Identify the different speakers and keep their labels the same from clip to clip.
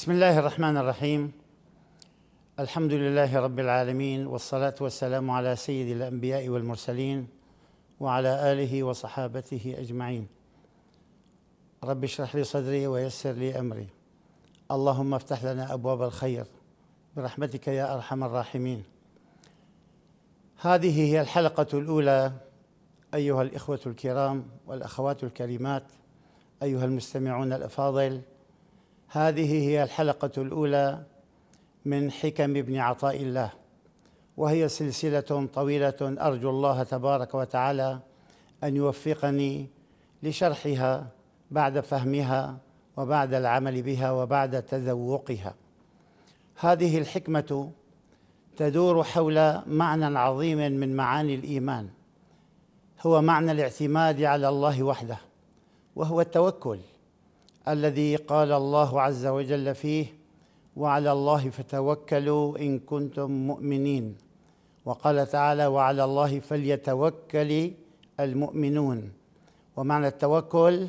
Speaker 1: بسم الله الرحمن الرحيم الحمد لله رب العالمين والصلاة والسلام على سيد الأنبياء والمرسلين وعلى آله وصحابته أجمعين رب اشرح لي صدري ويسر لي أمري اللهم افتح لنا أبواب الخير برحمتك يا أرحم الراحمين هذه هي الحلقة الأولى أيها الإخوة الكرام والأخوات الكريمات أيها المستمعون الأفاضل هذه هي الحلقة الأولى من حكم ابن عطاء الله وهي سلسلة طويلة أرجو الله تبارك وتعالى أن يوفقني لشرحها بعد فهمها وبعد العمل بها وبعد تذوقها هذه الحكمة تدور حول معنى عظيم من معاني الإيمان هو معنى الاعتماد على الله وحده وهو التوكل الذي قال الله عز وجل فيه وعلى الله فتوكلوا ان كنتم مؤمنين وقال تعالى وعلى الله فليتوكل المؤمنون ومعنى التوكل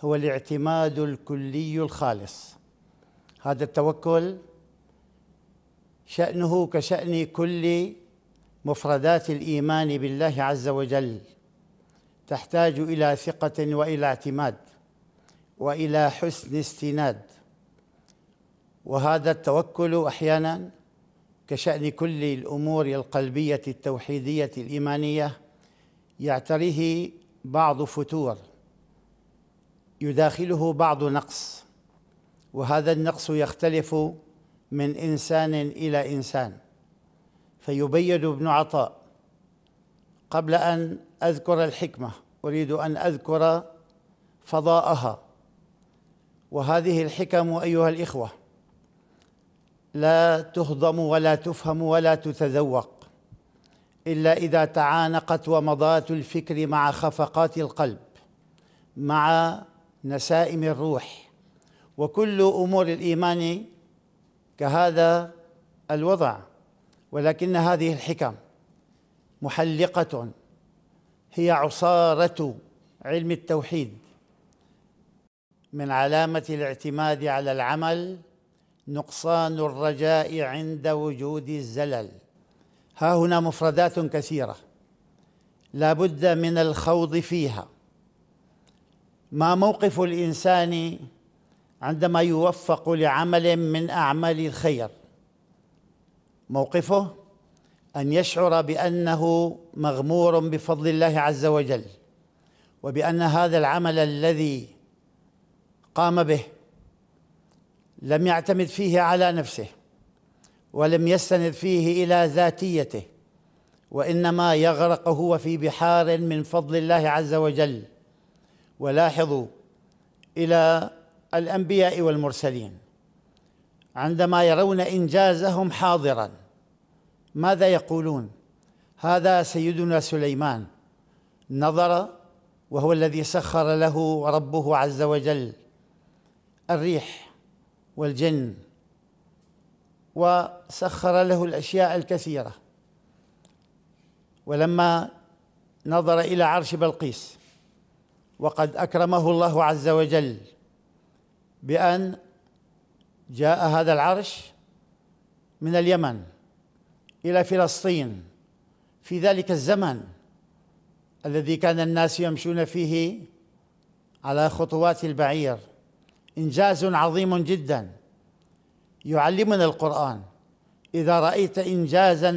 Speaker 1: هو الاعتماد الكلي الخالص هذا التوكل شأنه كشأن كل مفردات الإيمان بالله عز وجل تحتاج إلى ثقة وإلى اعتماد والى حسن استناد وهذا التوكل احيانا كشان كل الامور القلبيه التوحيديه الايمانيه يعتريه بعض فتور يداخله بعض نقص وهذا النقص يختلف من انسان الى انسان فيبين ابن عطاء قبل ان اذكر الحكمه اريد ان اذكر فضاءها وهذه الحكم ايها الاخوه لا تهضم ولا تفهم ولا تتذوق الا اذا تعانقت ومضات الفكر مع خفقات القلب مع نسائم الروح وكل امور الايمان كهذا الوضع ولكن هذه الحكم محلقه هي عصاره علم التوحيد من علامة الاعتماد على العمل نقصان الرجاء عند وجود الزلل ها هنا مفردات كثيرة لا بد من الخوض فيها ما موقف الإنسان عندما يوفق لعمل من أعمال الخير موقفه أن يشعر بأنه مغمور بفضل الله عز وجل وبأن هذا العمل الذي قام به لم يعتمد فيه على نفسه ولم يستند فيه الى ذاتيته وانما يغرق هو في بحار من فضل الله عز وجل ولاحظوا الى الانبياء والمرسلين عندما يرون انجازهم حاضرا ماذا يقولون هذا سيدنا سليمان نظر وهو الذي سخر له ربه عز وجل الريح والجن وسخر له الاشياء الكثيره ولما نظر الى عرش بلقيس وقد اكرمه الله عز وجل بان جاء هذا العرش من اليمن الى فلسطين في ذلك الزمن الذي كان الناس يمشون فيه على خطوات البعير انجاز عظيم جدا يعلمنا القران اذا رايت انجازا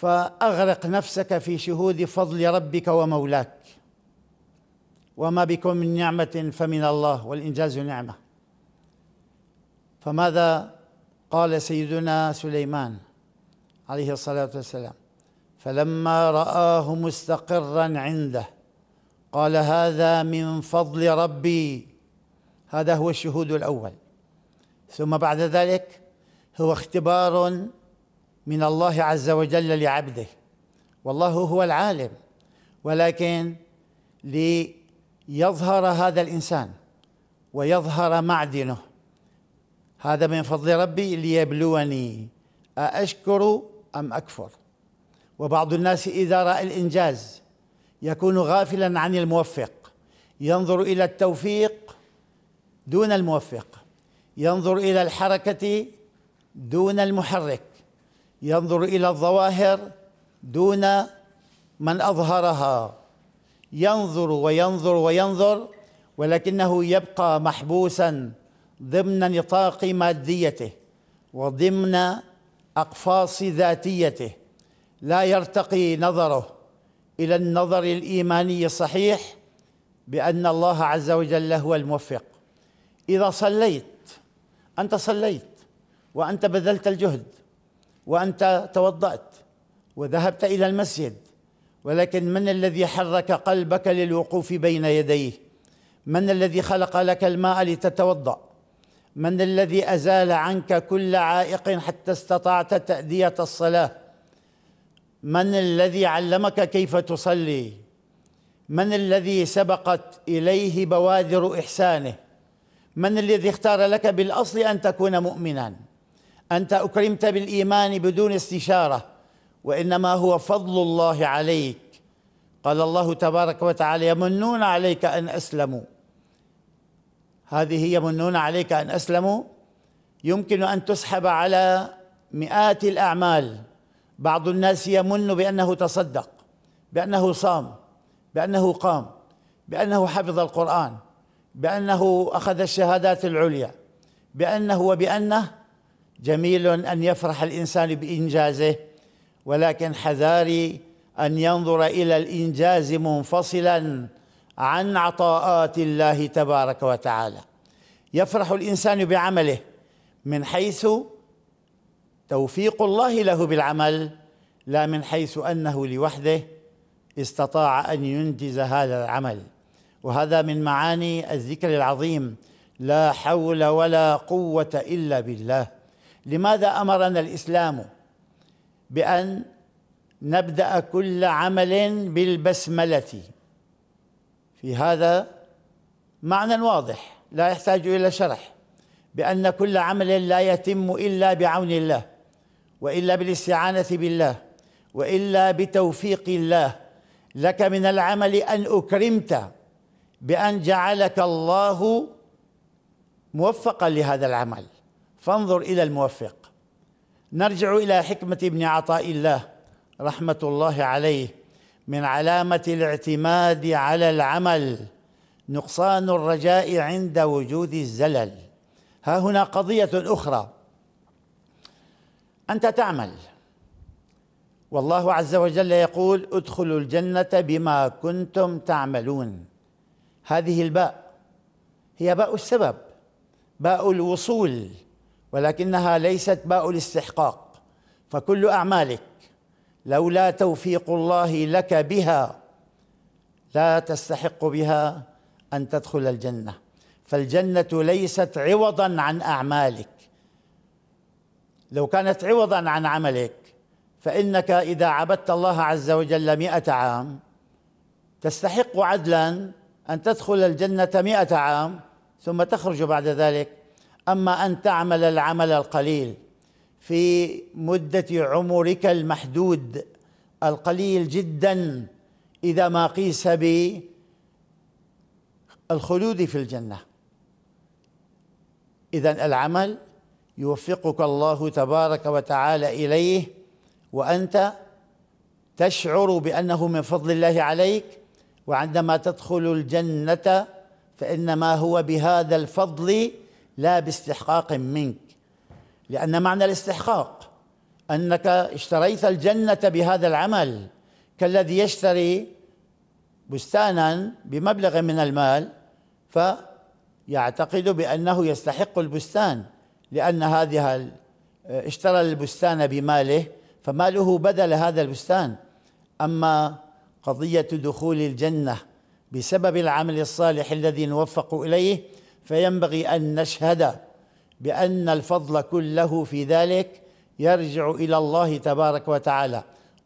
Speaker 1: فاغرق نفسك في شهود فضل ربك ومولاك وما بكم من نعمه فمن الله والانجاز نعمه فماذا قال سيدنا سليمان عليه الصلاه والسلام فلما راه مستقرا عنده قال هذا من فضل ربي هذا هو الشهود الاول ثم بعد ذلك هو اختبار من الله عز وجل لعبده والله هو العالم ولكن ليظهر هذا الانسان ويظهر معدنه هذا من فضل ربي ليبلوني أأشكر أم أكفر وبعض الناس إذا رأى الإنجاز يكون غافلا عن الموفق ينظر الى التوفيق دون الموفق ينظر الى الحركه دون المحرك ينظر الى الظواهر دون من اظهرها ينظر وينظر وينظر ولكنه يبقى محبوسا ضمن نطاق ماديته وضمن اقفاص ذاتيته لا يرتقي نظره الى النظر الايماني الصحيح بان الله عز وجل هو الموفق اذا صليت انت صليت وانت بذلت الجهد وانت توضات وذهبت الى المسجد ولكن من الذي حرك قلبك للوقوف بين يديه من الذي خلق لك الماء لتتوضا من الذي ازال عنك كل عائق حتى استطعت تاديه الصلاه من الذي علمك كيف تصلي من الذي سبقت اليه بوادر احسانه من الذي اختار لك بالاصل ان تكون مؤمنا انت اكرمت بالايمان بدون استشاره وانما هو فضل الله عليك قال الله تبارك وتعالى يمنون عليك ان اسلموا هذه يمنون عليك ان اسلموا يمكن ان تسحب على مئات الاعمال بعض الناس يمن بأنه تصدق بأنه صام بأنه قام بأنه حفظ القرآن بأنه أخذ الشهادات العليا بأنه وبأنه جميل أن يفرح الإنسان بإنجازه ولكن حذاري أن ينظر إلى الإنجاز منفصلاً عن عطاءات الله تبارك وتعالى يفرح الانسان بعمله من حيث توفيق الله له بالعمل لا من حيث انه لوحده استطاع ان ينجز هذا العمل وهذا من معاني الذكر العظيم لا حول ولا قوه الا بالله لماذا امرنا الاسلام بان نبدا كل عمل بالبسمله في هذا معنى واضح لا يحتاج الى شرح بان كل عمل لا يتم الا بعون الله والا بالاستعانه بالله والا بتوفيق الله لك من العمل ان اكرمت بان جعلك الله موفقا لهذا العمل فانظر الى الموفق نرجع الى حكمه ابن عطاء الله رحمه الله عليه من علامه الاعتماد على العمل نقصان الرجاء عند وجود الزلل ها هنا قضيه اخرى أنت تعمل والله عز وجل يقول ادخلوا الجنة بما كنتم تعملون هذه الباء هي باء السبب باء الوصول ولكنها ليست باء الاستحقاق فكل أعمالك لولا توفيق الله لك بها لا تستحق بها أن تدخل الجنة فالجنة ليست عوضا عن أعمالك لو كانت عوضا عن عملك فإنك إذا عبدت الله عز وجل مئة عام تستحق عدلا أن تدخل الجنة مئة عام ثم تخرج بعد ذلك أما أن تعمل العمل القليل في مدة عمرك المحدود القليل جدا إذا ما قيس بالخلود في الجنة إذا العمل يوفقك الله تبارك وتعالى اليه وانت تشعر بانه من فضل الله عليك وعندما تدخل الجنه فانما هو بهذا الفضل لا باستحقاق منك لان معنى الاستحقاق انك اشتريت الجنه بهذا العمل كالذي يشتري بستانا بمبلغ من المال فيعتقد بانه يستحق البستان لأن هذه اشترى البستان بماله فماله بدل هذا البستان أما قضية دخول الجنة بسبب العمل الصالح الذي نوفق إليه فينبغي أن نشهد بأن الفضل كله في ذلك يرجع إلى الله تبارك وتعالى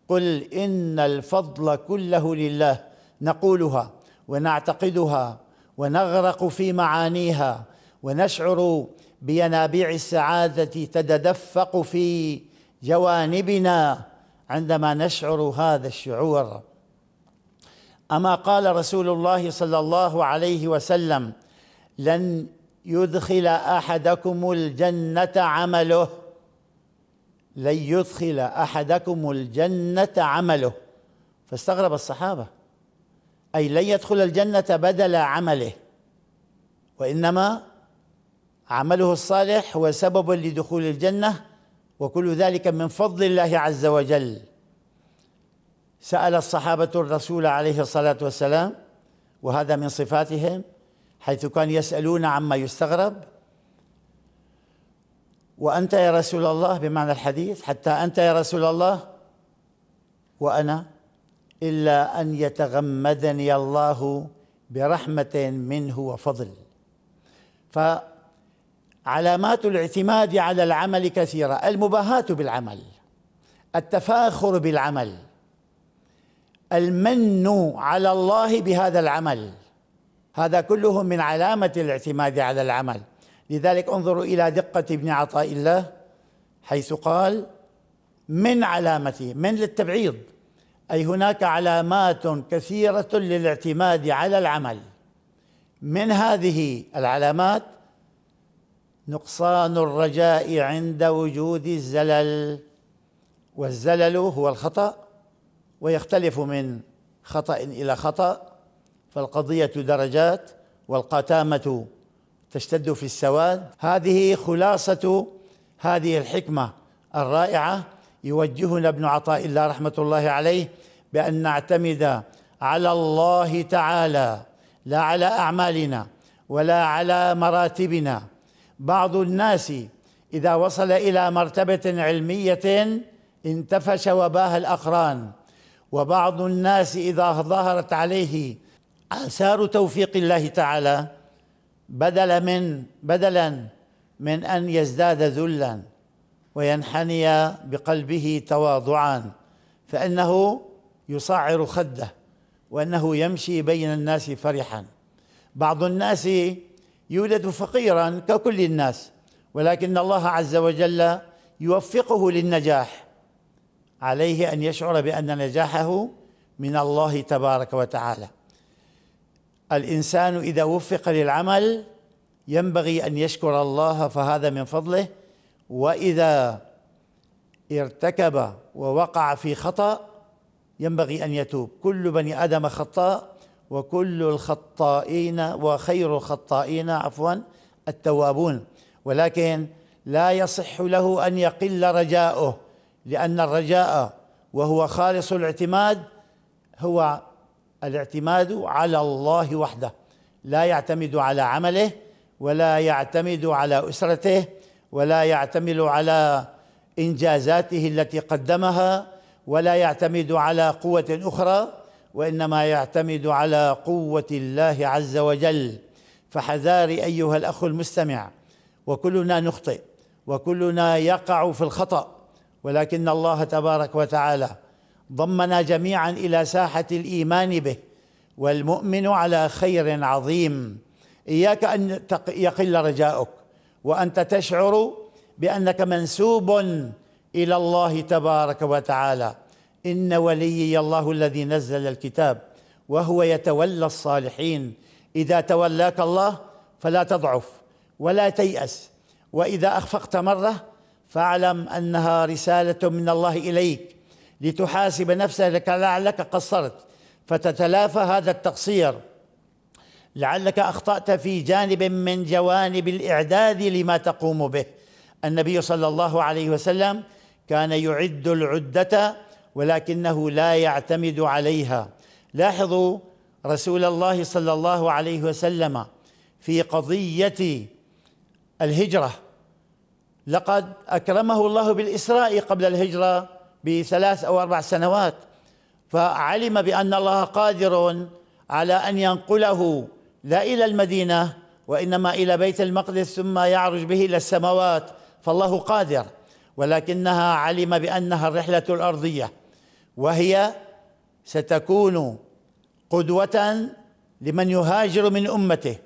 Speaker 1: قل إن الفضل كله لله نقولها ونعتقدها ونغرق في معانيها ونشعر بينابيع السعاده تتدفق في جوانبنا عندما نشعر هذا الشعور اما قال رسول الله صلى الله عليه وسلم لن يدخل احدكم الجنه عمله لن يدخل احدكم الجنه عمله فاستغرب الصحابه اي لن يدخل الجنه بدل عمله وانما عمله الصالح هو سبب لدخول الجنه وكل ذلك من فضل الله عز وجل سال الصحابه الرسول عليه الصلاه والسلام وهذا من صفاتهم حيث كان يسالون عما يستغرب وانت يا رسول الله بمعنى الحديث حتى انت يا رسول الله وانا الا ان يتغمدني الله برحمه منه وفضل ف علامات الاعتماد على العمل كثيرة المباهاة بالعمل التفاخر بالعمل المن على الله بهذا العمل هذا كله من علامة الاعتماد على العمل لذلك انظروا إلى دقة ابن عطاء الله حيث قال من علامته من للتبعيض أي هناك علامات كثيرة للاعتماد على العمل من هذه العلامات نقصان الرجاء عند وجود الزلل والزلل هو الخطأ ويختلف من خطأ إلى خطأ فالقضية درجات والقتامة تشتد في السواد هذه خلاصة هذه الحكمة الرائعة يوجهنا ابن عطاء الله رحمة الله عليه بأن نعتمد على الله تعالى لا على أعمالنا ولا على مراتبنا بعض الناس إذا وصل إلى مرتبة علمية انتفش وباه الأقران وبعض الناس إذا ظهرت عليه آثار توفيق الله تعالى بدل من بدلا من أن يزداد ذلا وينحني بقلبه تواضعا فإنه يصعر خده وأنه يمشي بين الناس فرحا بعض الناس يولد فقيرا ككل الناس ولكن الله عز وجل يوفقه للنجاح عليه ان يشعر بان نجاحه من الله تبارك وتعالى الانسان اذا وفق للعمل ينبغي ان يشكر الله فهذا من فضله واذا ارتكب ووقع في خطأ ينبغي ان يتوب كل بني ادم خطاء وكل الخطائين وخير الخطائين عفوا التوابون ولكن لا يصح له ان يقل رجاؤه لان الرجاء وهو خالص الاعتماد هو الاعتماد على الله وحده لا يعتمد على عمله ولا يعتمد على اسرته ولا يعتمد على انجازاته التي قدمها ولا يعتمد على قوه اخرى وانما يعتمد على قوه الله عز وجل فحذاري ايها الاخ المستمع وكلنا نخطئ وكلنا يقع في الخطا ولكن الله تبارك وتعالى ضمنا جميعا الى ساحه الايمان به والمؤمن على خير عظيم اياك ان يقل رجاؤك وانت تشعر بانك منسوب الى الله تبارك وتعالى إن وليي الله الذي نزل الكتاب وهو يتولى الصالحين إذا تولاك الله فلا تضعف ولا تيأس وإذا أخفقت مرة فاعلم أنها رسالة من الله إليك لتحاسب نفسك لعلك قصرت فتتلافى هذا التقصير لعلك أخطأت في جانب من جوانب الإعداد لما تقوم به النبي صلى الله عليه وسلم كان يعد العدة ولكنه لا يعتمد عليها لاحظوا رسول الله صلى الله عليه وسلم في قضيه الهجره لقد اكرمه الله بالاسراء قبل الهجره بثلاث او اربع سنوات فعلم بان الله قادر على ان ينقله لا الى المدينه وانما الى بيت المقدس ثم يعرج به الى السماوات فالله قادر ولكنها علم بانها الرحله الارضيه وهي ستكون قدوة لمن يهاجر من أمته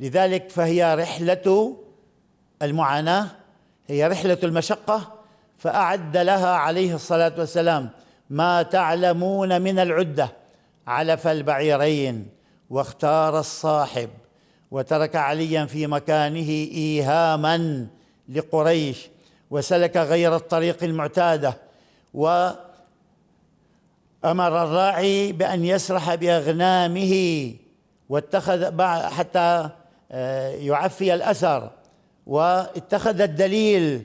Speaker 1: لذلك فهي رحلة المعاناة هي رحلة المشقة فأعد لها عليه الصلاة والسلام ما تعلمون من العدة علف البعيرين واختار الصاحب وترك عليا في مكانه إيهاما لقريش وسلك غير الطريق المعتاده و امر الراعي بان يسرح باغنامه واتخذ حتى آه، يعفي الاثر واتخذ الدليل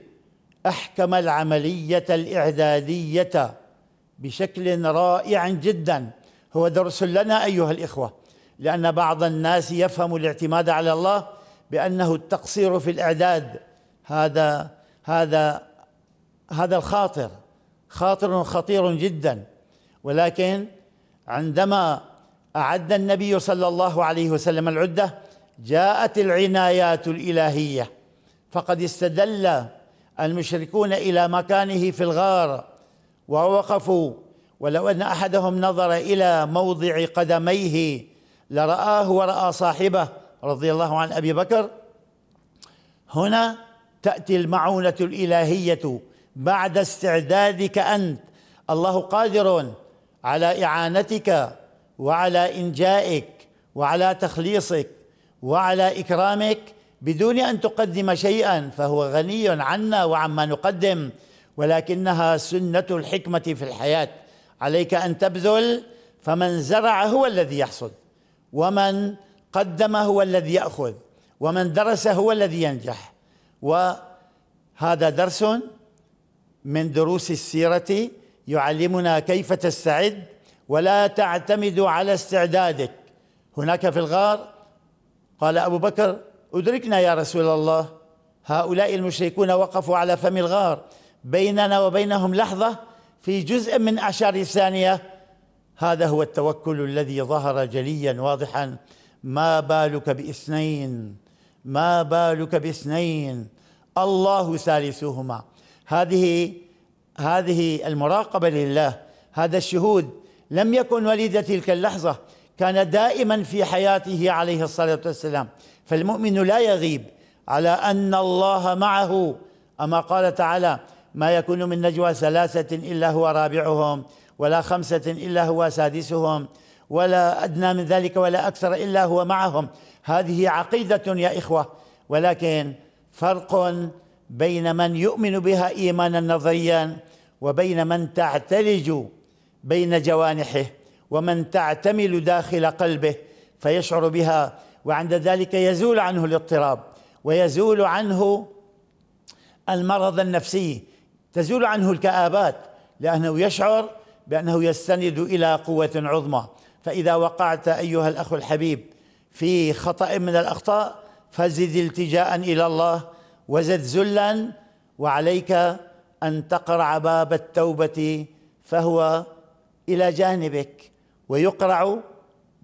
Speaker 1: احكم العمليه الاعداديه بشكل رائع جدا هو درس لنا ايها الاخوه لان بعض الناس يفهم الاعتماد على الله بانه التقصير في الاعداد هذا هذا هذا الخاطر خاطر خطير جدا ولكن عندما أعد النبي صلى الله عليه وسلم العدة جاءت العنايات الإلهية فقد استدل المشركون إلى مكانه في الغار ووقفوا ولو أن أحدهم نظر إلى موضع قدميه لرآه ورأى صاحبه رضي الله عن أبي بكر هنا تأتي المعونة الإلهية بعد استعدادك أنت الله قادر على اعانتك وعلى انجائك وعلى تخليصك وعلى اكرامك بدون ان تقدم شيئا فهو غني عنا وعما نقدم ولكنها سنه الحكمه في الحياه عليك ان تبذل فمن زرع هو الذي يحصد ومن قدم هو الذي ياخذ ومن درس هو الذي ينجح وهذا درس من دروس السيره يعلمنا كيف تستعد ولا تعتمد على استعدادك هناك في الغار قال أبو بكر أدركنا يا رسول الله هؤلاء المشركون وقفوا على فم الغار بيننا وبينهم لحظة في جزء من أعشار ثانية هذا هو التوكل الذي ظهر جليا واضحا ما بالك باثنين ما بالك باثنين الله ثالثهما هذه هذه المراقبه لله هذا الشهود لم يكن وليد تلك اللحظه كان دائما في حياته عليه الصلاه والسلام فالمؤمن لا يغيب على ان الله معه اما قال تعالى ما يكون من نجوى ثلاثه الا هو رابعهم ولا خمسه الا هو سادسهم ولا ادنى من ذلك ولا اكثر الا هو معهم هذه عقيده يا اخوه ولكن فرق بين من يؤمن بها ايمانا نظريا وبين من تعتلج بين جوانحه ومن تعتمل داخل قلبه فيشعر بها وعند ذلك يزول عنه الاضطراب ويزول عنه المرض النفسي تزول عنه الكآبات لأنه يشعر بأنه يستند إلى قوة عظمى فإذا وقعت أيها الأخ الحبيب في خطأ من الأخطاء فزد التجاء إلى الله وزد ذلا وعليك ان تقرع باب التوبه فهو الى جانبك ويقرع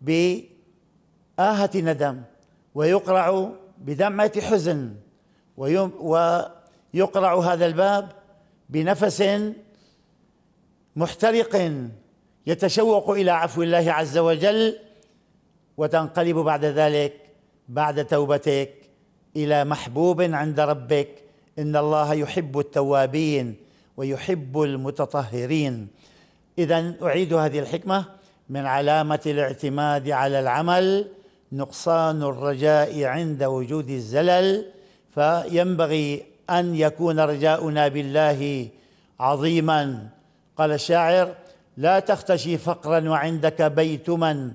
Speaker 1: بآهة ندم ويقرع بدمعة حزن ويقرع هذا الباب بنفس محترق يتشوق إلى عفو الله عز وجل وتنقلب بعد ذلك بعد توبتك إلى محبوب عند ربك ان الله يحب التوابين ويحب المتطهرين اذا اعيد هذه الحكمه من علامه الاعتماد على العمل نقصان الرجاء عند وجود الزلل فينبغي ان يكون رجاؤنا بالله عظيما قال الشاعر لا تختشي فقرا وعندك بيت من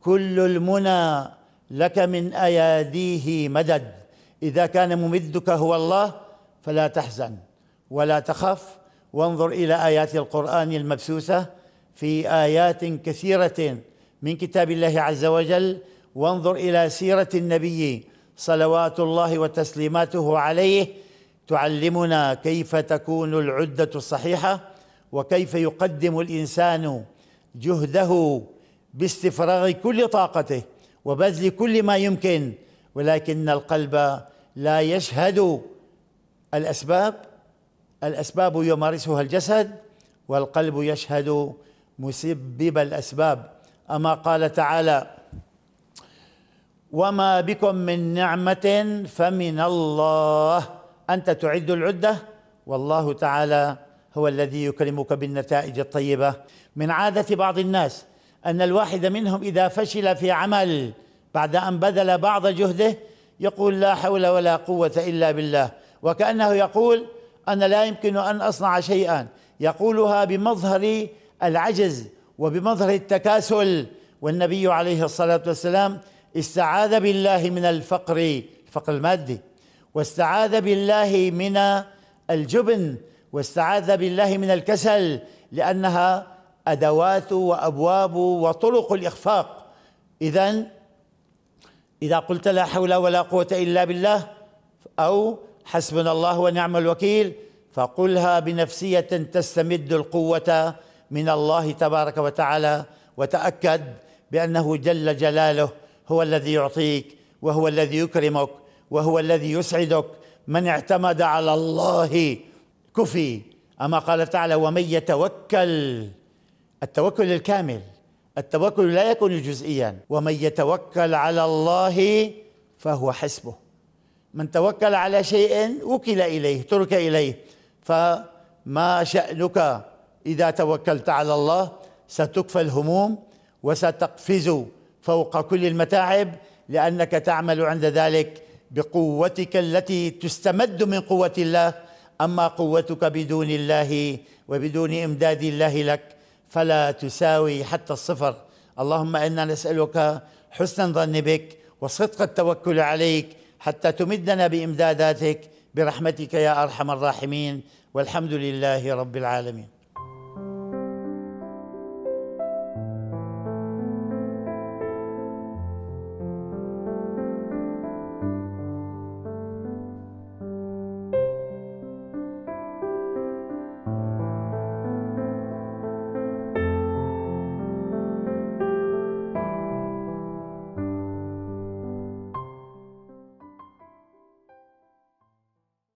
Speaker 1: كل المنى لك من اياديه مدد اذا كان ممدك هو الله فلا تحزن ولا تخف وانظر الى ايات القران المبثوثه في ايات كثيره من كتاب الله عز وجل وانظر الى سيره النبي صلوات الله وتسليماته عليه تعلمنا كيف تكون العده الصحيحه وكيف يقدم الانسان جهده باستفراغ كل طاقته وبذل كل ما يمكن ولكن القلب لا يشهد الأسباب الأسباب يمارسها الجسد والقلب يشهد مسبب الأسباب أما قال تعالى وما بكم من نعمة فمن الله أنت تعد العدة والله تعالى هو الذي يكرمك بالنتائج الطيبة من عادة بعض الناس أن الواحد منهم إذا فشل في عمل بعد أن بذل بعض جهده يقول لا حول ولا قوة إلا بالله وكأنه يقول أنا لا يمكن أن أصنع شيئا يقولها بمظهر العجز وبمظهر التكاسل والنبي عليه الصلاة والسلام استعاذ بالله من الفقر الفقر المادي واستعاذ بالله من الجبن واستعاذ بالله من الكسل لأنها أدوات وأبواب وطرق الإخفاق إذا إذا قلت لا حول ولا قوة إلا بالله أو حسبنا الله ونعم الوكيل فقلها بنفسية تستمد القوة من الله تبارك وتعالى وتأكد بأنه جل جلاله هو الذي يعطيك وهو الذي يكرمك وهو الذي يسعدك من اعتمد على الله كفي أما قال تعالى ومن يتوكل التوكل الكامل التوكل لا يكون جزئيا ومن يتوكل على الله فهو حسبه من توكل على شيء وكل إليه ترك إليه فما شأنك إذا توكلت على الله ستكفى الهموم وستقفز فوق كل المتاعب لأنك تعمل عند ذلك بقوتك التي تستمد من قوة الله أما قوتك بدون الله وبدون إمداد الله لك فلا تساوي حتى الصفر اللهم إنا نسألك حسن ظن بك وصدق التوكل عليك حتى تمدنا بامداداتك برحمتك يا ارحم الراحمين والحمد لله رب العالمين